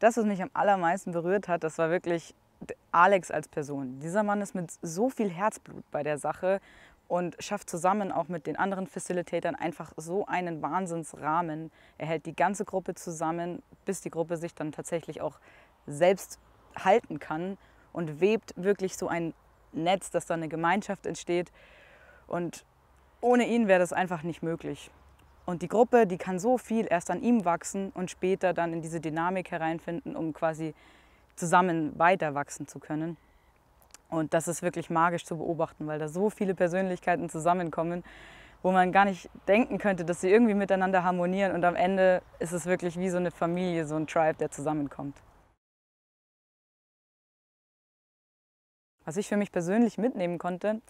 das, was mich am allermeisten berührt hat, das war wirklich Alex als Person. Dieser Mann ist mit so viel Herzblut bei der Sache und schafft zusammen auch mit den anderen Facilitatern einfach so einen Wahnsinnsrahmen. Er hält die ganze Gruppe zusammen, bis die Gruppe sich dann tatsächlich auch selbst halten kann und webt wirklich so ein Netz, dass da eine Gemeinschaft entsteht. Und ohne ihn wäre das einfach nicht möglich. Und die Gruppe, die kann so viel erst an ihm wachsen und später dann in diese Dynamik hereinfinden, um quasi zusammen weiter wachsen zu können. Und das ist wirklich magisch zu beobachten, weil da so viele Persönlichkeiten zusammenkommen, wo man gar nicht denken könnte, dass sie irgendwie miteinander harmonieren. Und am Ende ist es wirklich wie so eine Familie, so ein Tribe, der zusammenkommt. Was ich für mich persönlich mitnehmen konnte,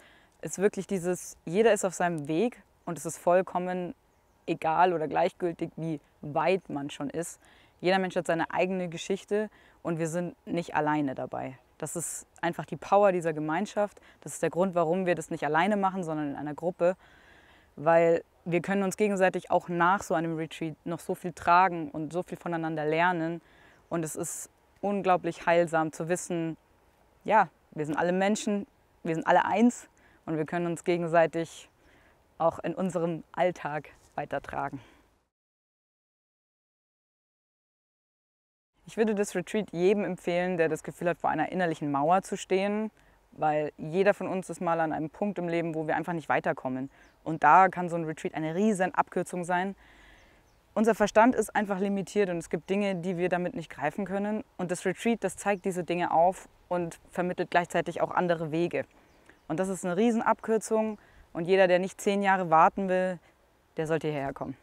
ist wirklich dieses, jeder ist auf seinem Weg und es ist vollkommen egal oder gleichgültig, wie weit man schon ist. Jeder Mensch hat seine eigene Geschichte und wir sind nicht alleine dabei. Das ist einfach die Power dieser Gemeinschaft. Das ist der Grund, warum wir das nicht alleine machen, sondern in einer Gruppe. Weil wir können uns gegenseitig auch nach so einem Retreat noch so viel tragen und so viel voneinander lernen. Und es ist unglaublich heilsam zu wissen, ja, wir sind alle Menschen, wir sind alle eins und wir können uns gegenseitig auch in unserem Alltag weitertragen. Ich würde das Retreat jedem empfehlen, der das Gefühl hat, vor einer innerlichen Mauer zu stehen, weil jeder von uns ist mal an einem Punkt im Leben, wo wir einfach nicht weiterkommen. Und da kann so ein Retreat eine riesen Abkürzung sein. Unser Verstand ist einfach limitiert und es gibt Dinge, die wir damit nicht greifen können. Und das Retreat, das zeigt diese Dinge auf und vermittelt gleichzeitig auch andere Wege. Und das ist eine Riesenabkürzung. Abkürzung und jeder, der nicht zehn Jahre warten will, der sollte hierher kommen.